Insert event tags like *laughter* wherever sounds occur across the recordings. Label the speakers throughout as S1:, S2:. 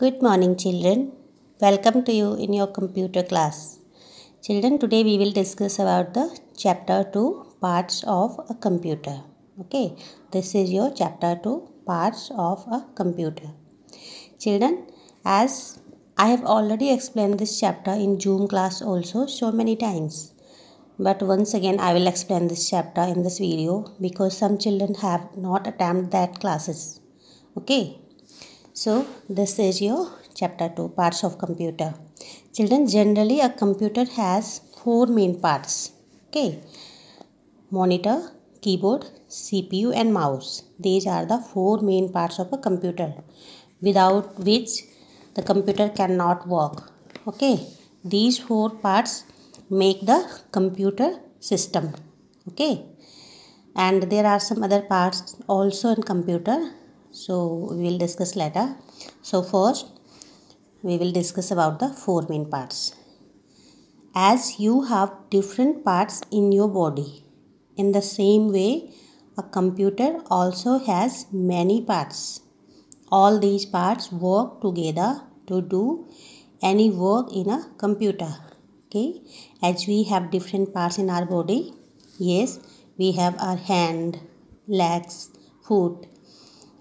S1: Good morning children. Welcome to you in your computer class. Children, today we will discuss about the chapter 2 parts of a computer. Okay, this is your chapter 2 parts of a computer. Children, as I have already explained this chapter in Zoom class also so many times. But once again I will explain this chapter in this video because some children have not attempted that classes. Okay, so this is your chapter 2 parts of computer. Children generally a computer has four main parts. Okay. Monitor, keyboard, CPU and mouse. These are the four main parts of a computer without which the computer cannot work. Okay. These four parts make the computer system. Okay. And there are some other parts also in computer so we will discuss later so first we will discuss about the four main parts as you have different parts in your body in the same way a computer also has many parts all these parts work together to do any work in a computer okay as we have different parts in our body yes we have our hand legs foot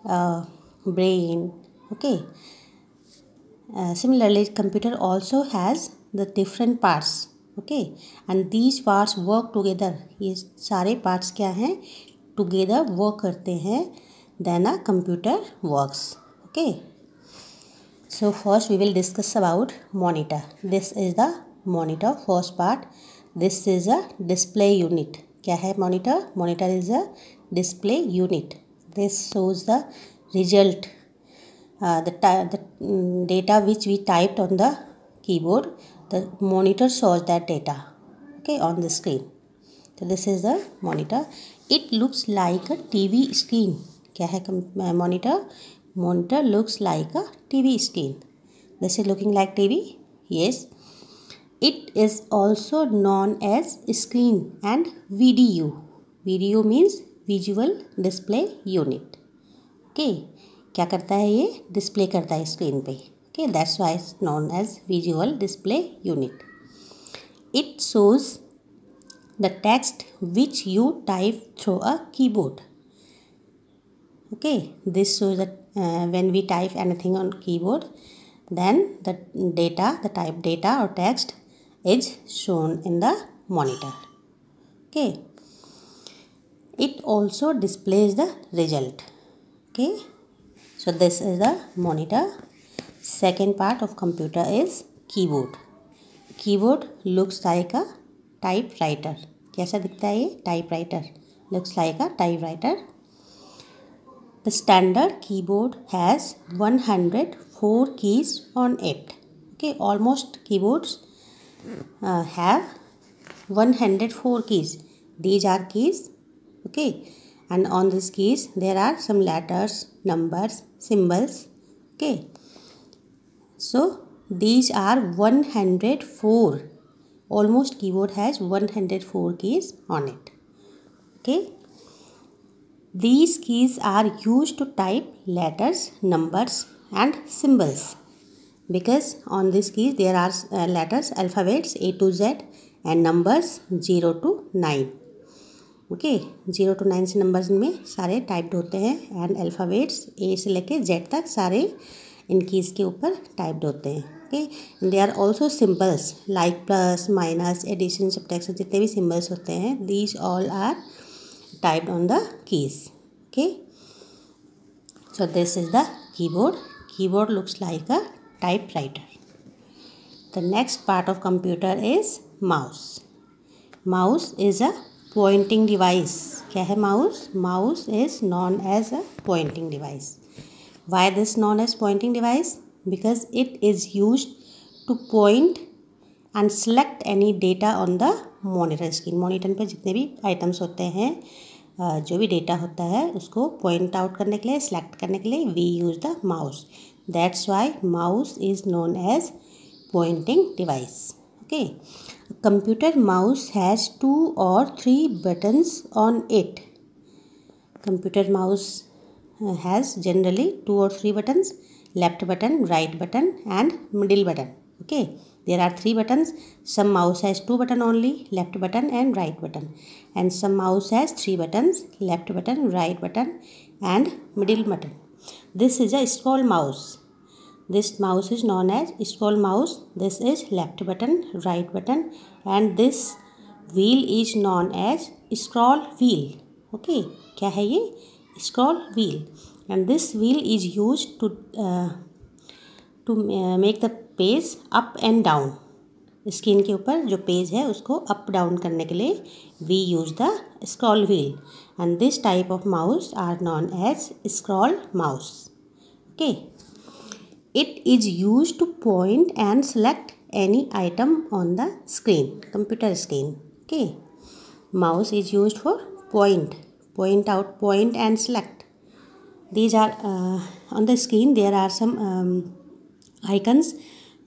S1: brain okay uh, similarly computer also has the different parts okay and these parts work together ye sare parts kya hain together work karte hain then a computer works okay so first we will discuss about monitor this is the monitor first part this is a display unit kya hai monitor monitor is a display unit this shows the result uh, the, the mm, data which we typed on the keyboard the monitor shows that data okay on the screen so this is the monitor it looks like a tv screen kya hai uh, monitor monitor looks like a tv screen this is looking like tv yes it is also known as screen and video video means visual display unit okay क्या करता है ये display करता है screen पे okay that's why is known as visual display unit it shows the text which you type through a keyboard okay this shows when we type anything on keyboard then the data the type data और text is shown in the monitor okay it also displays the result okay so this is the monitor second part of computer is keyboard keyboard looks like a typewriter kaisa dikhta hai typewriter looks like a typewriter the standard keyboard has 104 keys on it okay almost keyboards uh, have 104 keys these are keys okay and on this keys there are some letters numbers symbols okay so these are 104 almost keyboard has 104 keys on it okay these keys are used to type letters numbers and symbols because on this keys there are uh, letters alphabets a to z and numbers 0 to 9 okay zero to nine से numbers में सारे typed होते हैं and अल्फ़ावेट्स ए से लेके Z तक सारे keys के ऊपर टाइप्ड होते हैं okay they are also symbols like plus minus addition subtraction जितने भी सिम्बल्स होते हैं these all are typed on the keys okay so this is the keyboard keyboard looks like a typewriter the next part of computer is mouse mouse is a pointing device क्या है mouse mouse is known as a pointing device why this known as pointing device because it is use to point and select any data on the monitor screen monitor पर जितने भी items होते हैं जो भी data होता है उसको पॉइंट आउट करने के लिए सेलेक्ट करने के लिए we use the mouse that's why mouse is known as pointing device okay computer mouse has two or three buttons on it. Computer mouse uh, has generally two or three buttons left button right button and middle button okay there are three buttons some mouse has two button only left button and right button and some mouse has three buttons left button right button and middle button this is a small mouse this mouse is known as scroll mouse this is left button right button and this wheel is known as scroll wheel okay kya hai ye scroll wheel and this wheel is used to uh, to uh, make the page up and down screen के ऊपर जो page है उसको up down करने के लिए we use the scroll wheel and this type of mouse are known as scroll mouse okay It is used to point and select any item on the screen, computer screen. Okay. Mouse is used for point, point out, point and select. These are uh, on the screen. There are some um, icons.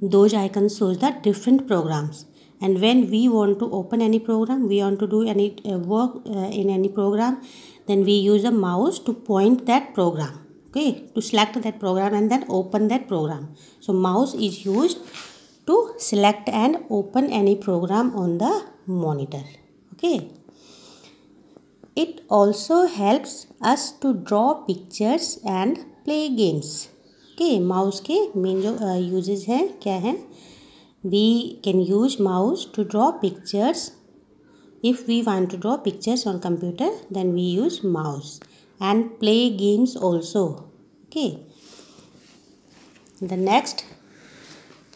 S1: Those icons shows the different programs. And when we want to open any program, we want to do any uh, work uh, in any program, then we use a mouse to point that program okay to select that program and then open that program so mouse is used to select and open any program on the monitor okay it also helps us to draw pictures and play games okay mouse ke main jo uh, uses hai kya hai we can use mouse to draw pictures if we want to draw pictures on computer then we use mouse and play games also okay the next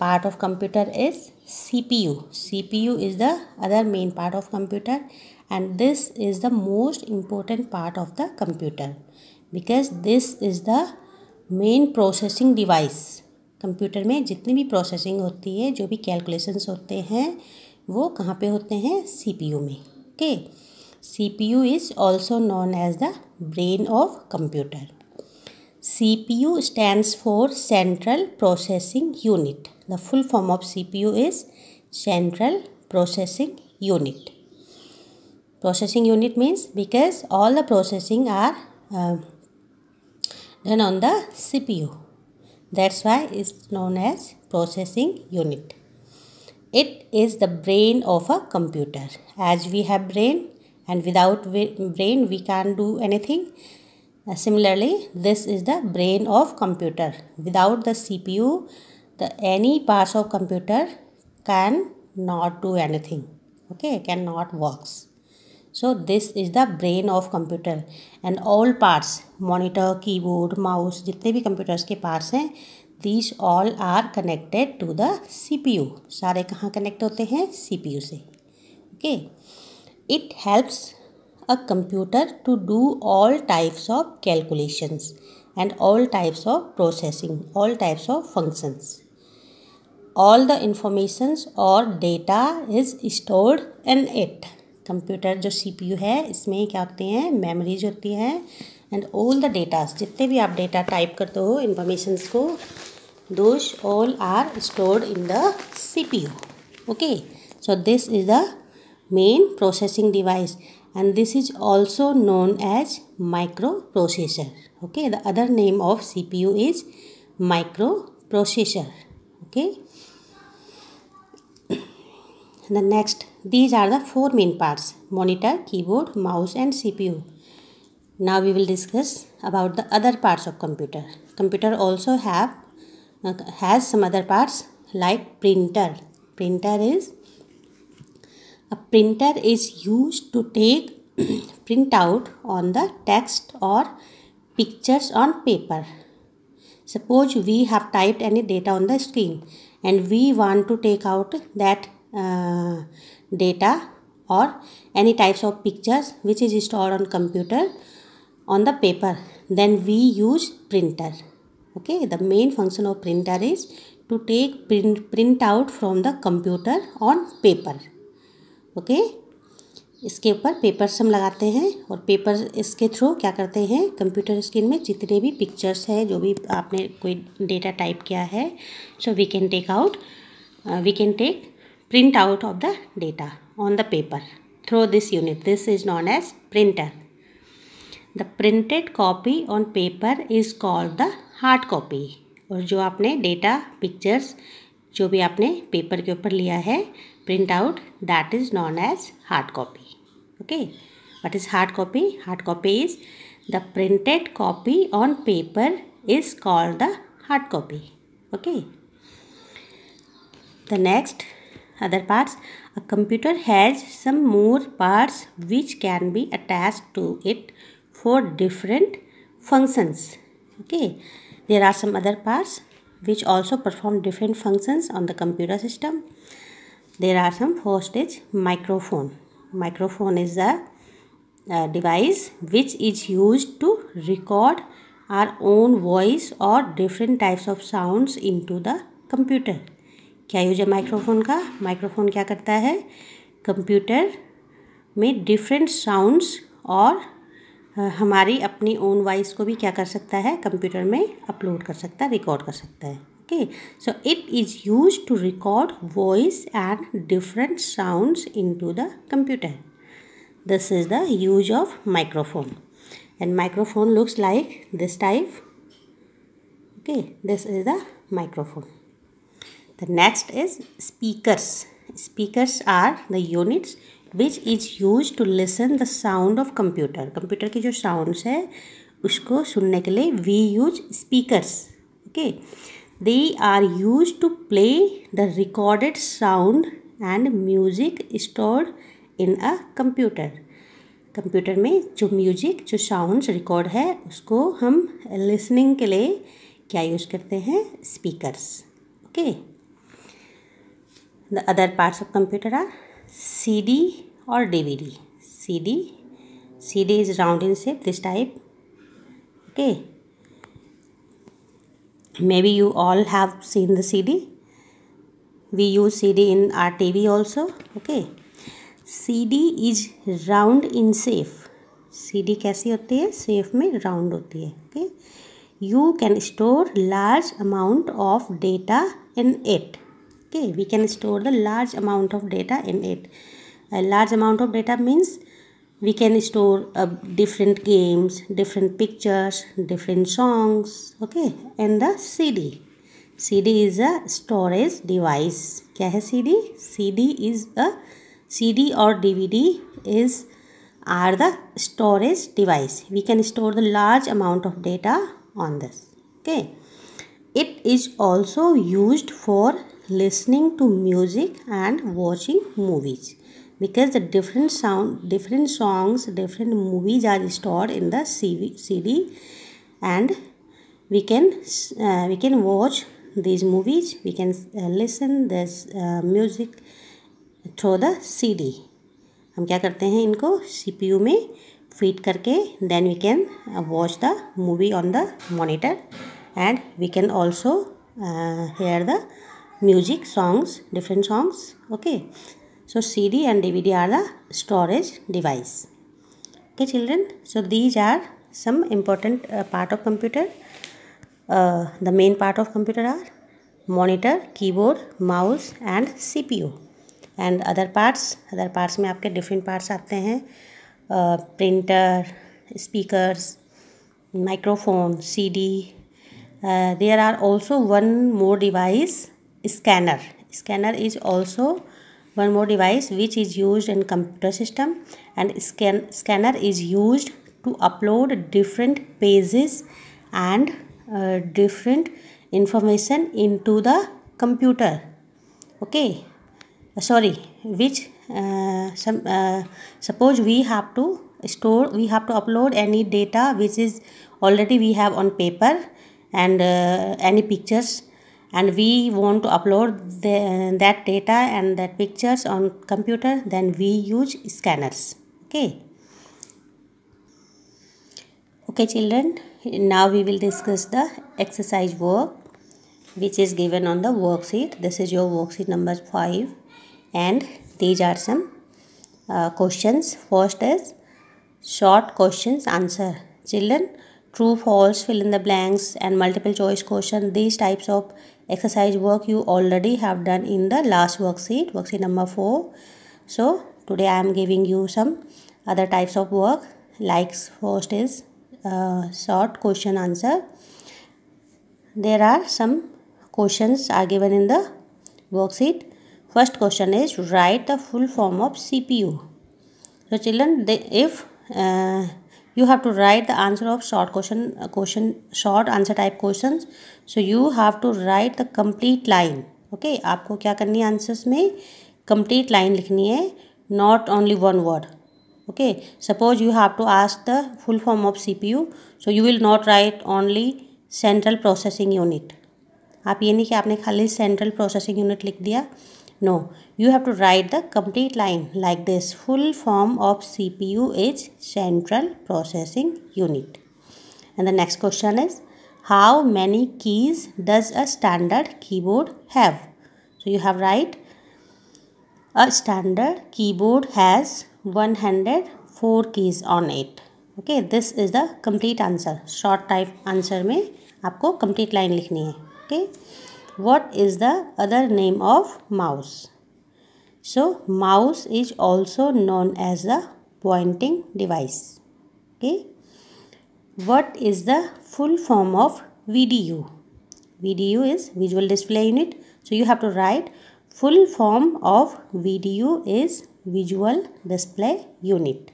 S1: part of computer is cpu cpu is the other main part of computer and this is the most important part of the computer because this is the main processing device computer में जितनी भी processing होती है जो भी calculations होते हैं वो कहाँ पे होते हैं सीपीयू में okay okay? CPU is also known as the brain of computer. CPU stands for Central Processing Unit. The full form of CPU is Central Processing Unit. Processing unit means because all the processing are uh, done on the CPU. That's why it's known as processing unit. It is the brain of a computer. As we have brain, and without brain we can't do anything similarly this is the brain of computer without the cpu the any parts of computer can not do anything okay cannot works so this is the brain of computer and all parts monitor keyboard mouse jitne bhi computers ke parts हैं these all are connected to the cpu सारे कहाँ connect होते हैं cpu से okay it helps a computer to do all types of calculations and all types of processing all types of functions all the informations और data is stored in it computer जो CPU है इसमें क्या होते हैं memories होती हैं and all the data जितने भी आप डेटा टाइप करते हो इंफॉर्मेशंस को those all are stored in the C CPU okay so this is the main processing device and this is also known as microprocessor okay the other name of cpu is microprocessor okay the next these are the four main parts monitor keyboard mouse and cpu now we will discuss about the other parts of computer computer also have uh, has some other parts like printer printer is a printer is used to take *clears throat* print out on the text or pictures on paper. Suppose we have typed any data on the screen and we want to take out that uh, data or any types of pictures which is stored on computer on the paper then we use printer okay the main function of printer is to take print print out from the computer on paper okay इसके ऊपर papers हम लगाते हैं और paper इसके through क्या करते हैं कंप्यूटर स्क्रीन में जितने भी पिक्चर्स है जो भी आपने कोई डेटा टाइप किया है so we can take out we can take print out of the data on the paper through this unit this is known as printer the printed copy on paper is called the hard copy और जो आपने data pictures जो भी आपने paper के ऊपर लिया है printout that is known as hard copy okay what is hard copy hard copy is the printed copy on paper is called the hard copy okay the next other parts a computer has some more parts which can be attached to it for different functions okay there are some other parts which also perform different functions on the computer system there are some host is microphone microphone is a, a device which is used to record our own voice or different types of sounds into the computer क्या use है microphone का microphone क्या करता है computer में different sounds और हमारी अपनी ओन वॉइस को भी क्या कर सकता है कंप्यूटर में अपलोड कर सकता है रिकॉर्ड कर सकता है okay so it is used to record voice and different sounds into the computer this is the use of microphone and microphone looks like this type okay this is the microphone the next is speakers speakers are the units which is used to listen the sound of computer computer के जो sounds है उसको सुनने के लिए we use speakers okay they are use to play the recorded sound and music store in a computer computer में जो music जो साउंड्स रिकॉर्ड है उसको हम लिसनिंग के लिए क्या यूज़ करते हैं speakers okay the other parts of computer are C D और D V D C D C D is round in shape this type okay maybe you all have seen the CD. We use CD in our TV also. Okay. CD is round in safe. CD kaisi hoti hai? Safe mein round hoti hai. Okay. You can store large amount of data in it. Okay. We can store the large amount of data in it. A large amount of data means we can store uh, different games different pictures different songs okay and the cd cd is a storage device kya hai cd cd is a cd or dvd is are the storage device we can store the large amount of data on this okay it is also used for listening to music and watching movies because the different sound different songs different movies are store in the C C D and we can we can watch these movies we can listen this music through the C D हम क्या करते हैं इनको C P U में feed करके then we can watch the movie on the monitor and we can also hear the music songs different songs okay So CD and DVD are the storage device. Okay children, so these are some important uh, part of computer. Uh, the main part of computer are monitor, keyboard, mouse and CPU. and other parts other parts mein aapke different parts aate hain uh, printer speakers microphone cd uh, there are also one more device scanner scanner is also one more device which is used in computer system and scan scanner is used to upload different pages and uh, different information into the computer okay uh, sorry which uh, some uh, suppose we have to store we have to upload any data which is already we have on paper and uh, any pictures and we want to upload the, that data and that pictures on computer then we use scanners okay okay children now we will discuss the exercise work which is given on the worksheet this is your worksheet number 5 and these are some uh, questions first is short questions answer children true false fill in the blanks and multiple choice question these types of exercise work you already have done in the last worksheet worksheet number 4 so today i am giving you some other types of work like first is uh, short question answer there are some questions are given in the worksheet first question is write the full form of cpu so children they, if uh, you have to write the answer of short question question short answer type questions so you have to write the complete line okay aapko kya karni hai answers mein complete line likhni hai not only one word okay suppose you have to ask the full form of CPU so you will not write only central processing unit aap ye nahi ki aapne khali central processing unit likh diya No, you have to write the complete line like this. Full form of CPU is Central Processing Unit. And the next question is, how many keys does a standard keyboard have? So you have write A standard keyboard has 104 keys on it. okay this is the complete answer short type answer में आपको complete line लिखनी है okay? what is the other name of mouse? So mouse is also known as the pointing device. Okay. What is the full form of VDU? VDU is visual display unit. So you have to write full form of VDU is visual display unit.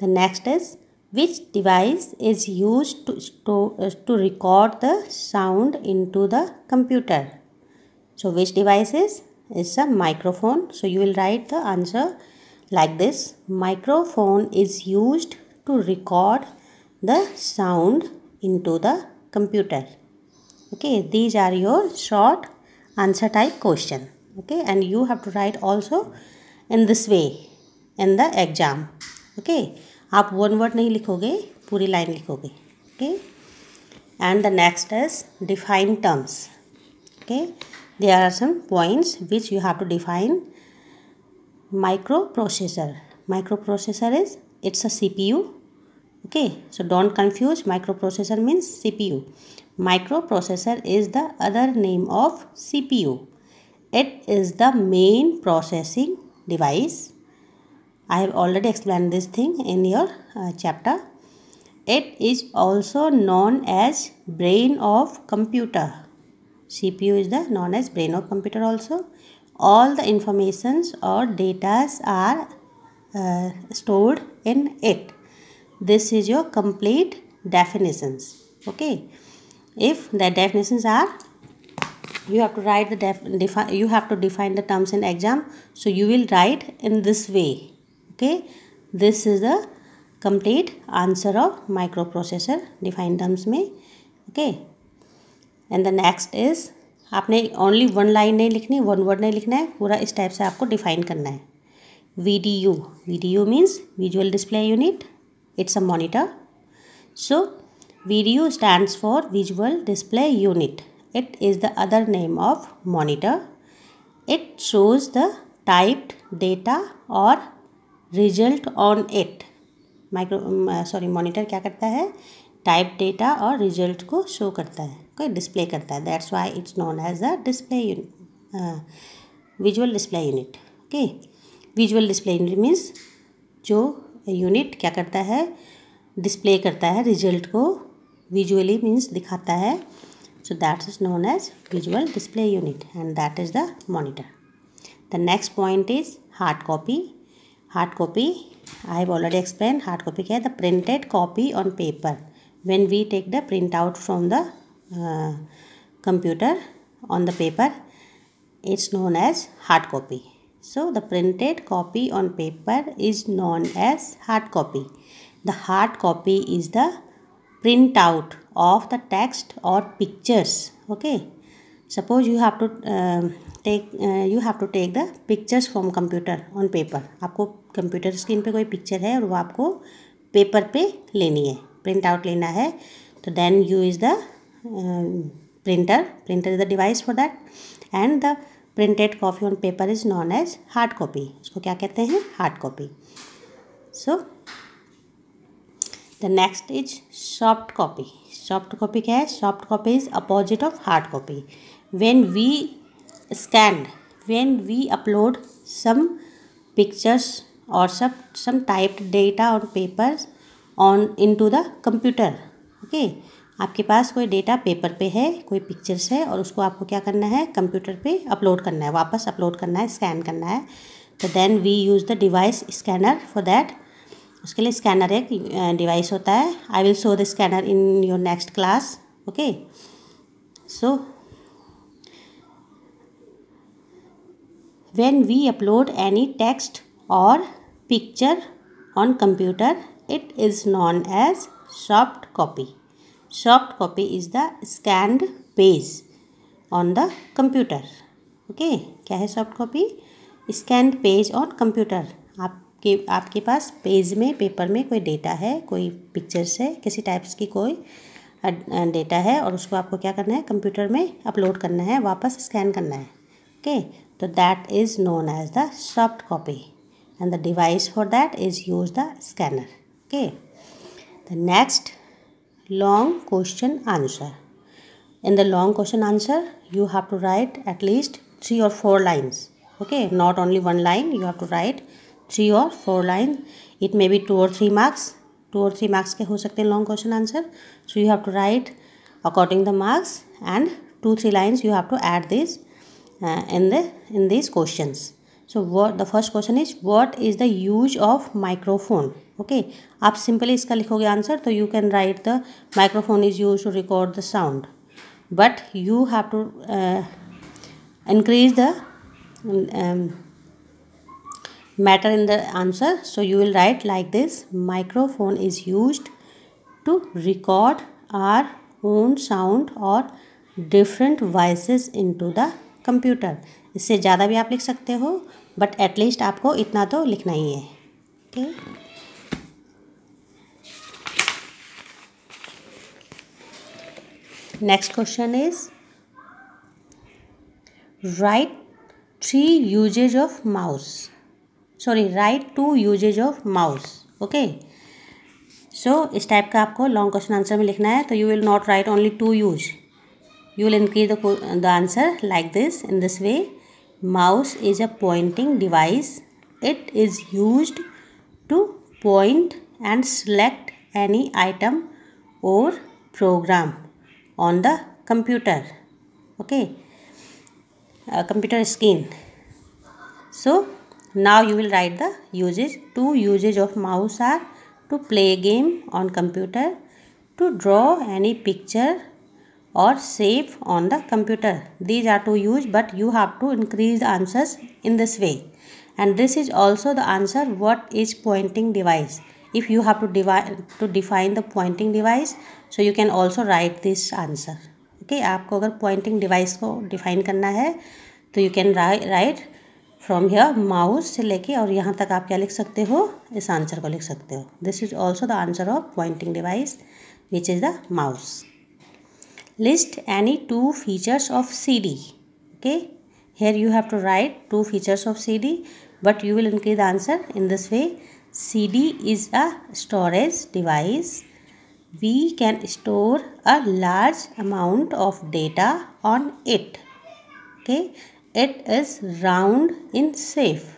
S1: The next is which device is used to, to, uh, to record the sound into the computer? So which device is? is a microphone. So you will write the answer like this. Microphone is used to record the sound into the computer. Okay, these are your short answer type question. Okay, and you have to write also in this way in the exam. Okay. आप one word नहीं लिखोगे पूरी line लिखोगे okay and the next is define terms okay they are some points which you have to define microprocessor microprocessor is it's a C P U okay so don't confuse microprocessor means C P U microprocessor is the other name of C P U it is the main processing device I have already explained this thing in your uh, chapter. It is also known as brain of computer. CPU is the known as brain of computer also. All the informations or datas are uh, stored in it. This is your complete definitions. Okay. If the definitions are you have to write the def, defi, you have to define the terms in exam so you will write in this way okay this is the complete answer of microprocessor defined terms में okay and the next is आपने only one line नहीं लिखनी one word नहीं लिखना है पूरा इस type से आपको डिफाइन करना है V D U V D U means visual display unit it's a monitor so V D U stands for visual display unit it is the other name of monitor it shows the typed data or result on it micro sorry monitor क्या करता है type data और result को show करता है कोई display करता है that's why it's known as a display visual display unit okay visual display unit means जो यूनिट क्या करता है डिस्प्ले करता है रिजल्ट को विजुअली मीन्स दिखाता है so that is known as visual display unit and that is the monitor the next point is hard copy hard copy I have already explained hard copy here the printed copy on paper when we take the printout from the uh, computer on the paper it's known as hard copy so the printed copy on paper is known as hard copy the hard copy is the printout of the text or pictures okay suppose you have to take you have to take the pictures from computer on paper आपको computer screen पे कोई picture है और वो आपको paper पे लेनी है प्रिंट आउट लेना है तो then you is the printer printer is the device for that and the printed copy on paper is known as hard copy उसको क्या कहते हैं hard copy so the next is soft copy soft copy क्या है soft copy is opposite of hard copy when we scanned when we upload some pictures or some, some typed data or papers on into the computer okay आपके पास कोई data paper पे है कोई pictures है और उसको आपको क्या करना है कंप्यूटर पे अपलोड करना है वापस अपलोड करना है स्कैन करना है तो then we use the device scanner for that उसके लिए स्कैनर एक डिवाइस होता है I will show the scanner in your next class okay so when we upload any text or picture on computer it is known as soft copy soft copy is the scanned page on the computer okay क्या है soft copy scanned page on computer आपके आपके पास page में paper में कोई data है कोई pictures है किसी टाइप्स की कोई डेटा है और उसको आपको क्या करना है कंप्यूटर में अपलोड करना है वापस स्कैन करना है okay okay? So that is known as the soft copy and the device for that is use the scanner. Okay. The next long question answer. In the long question answer you have to write at least three or four lines. Okay. Not only one line you have to write three or four lines. It may be two or three marks. Two or three marks can हो सकते long question answer. So you have to write according the marks and two three lines you have to add this uh, in the in these questions so what the first question is what is the use of microphone okay आप simply इसका लिखोगे answer. So you can write the microphone is used to record the sound, but you have to uh, increase the um, matter in the answer so you will write like this microphone is used to record our own sound or different voices into the computer इससे ज़्यादा भी आप लिख सकते हो but at least आपको इतना तो लिखना ही है okay next question is write three usages of mouse sorry write two usages of mouse okay so इस टाइप का आपको लॉन्ग क्वेश्चन आंसर में लिखना है तो you will not write only two use you will increase the, the answer like this in this way mouse is a pointing device it is used to point and select any item or program on the computer okay uh, computer screen so now you will write the uses two uses of mouse are to play game on computer to draw any picture or save on the computer. These are to use but you have to increase the answers in this way. And this is also the answer what is pointing device. If you have to, divide, to define the pointing device, so you can also write this answer. Okay, आपको अगर pointing device को define करना है तो you can write, write from here mouse से लेके और यहाँ तक आप क्या लिख सकते हो इस आंसर को लिख सकते हो this is also the answer of pointing device which is the mouse list any two features of CD okay here you have to write two features of CD but you will increase the answer in this way CD is a storage device we can store a large amount of data on it okay it is round in safe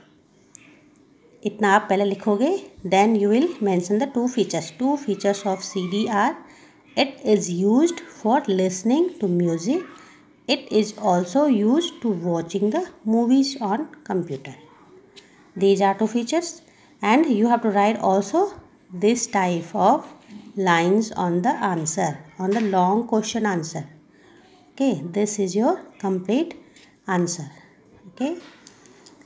S1: इतना आप पहले लिखोगे then you will mention the two features. Two features of CD are it is used for listening to music. It is also used to watching the movies on computer. These are two features and you have to write also this type of lines on the answer on the long question answer okay this is your complete answer okay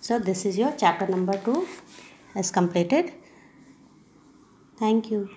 S1: so this is your chapter number 2 is completed thank you